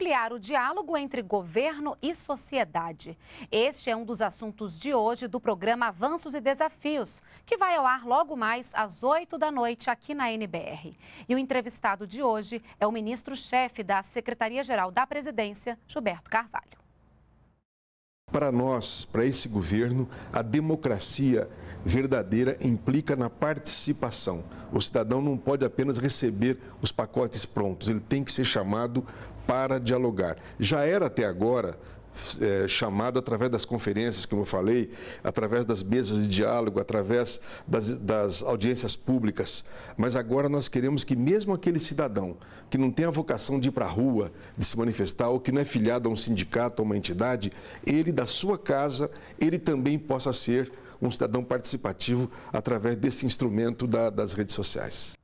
ampliar o diálogo entre governo e sociedade. Este é um dos assuntos de hoje do programa Avanços e Desafios, que vai ao ar logo mais às 8 da noite aqui na NBR. E o entrevistado de hoje é o ministro-chefe da Secretaria-Geral da Presidência, Gilberto Carvalho. Para nós, para esse governo, a democracia verdadeira implica na participação. O cidadão não pode apenas receber os pacotes prontos, ele tem que ser chamado para dialogar. Já era até agora é, chamado através das conferências, como eu falei, através das mesas de diálogo, através das, das audiências públicas. Mas agora nós queremos que, mesmo aquele cidadão que não tem a vocação de ir para a rua, de se manifestar, ou que não é filiado a um sindicato, a uma entidade, ele da sua casa, ele também possa ser um cidadão participativo através desse instrumento da, das redes sociais.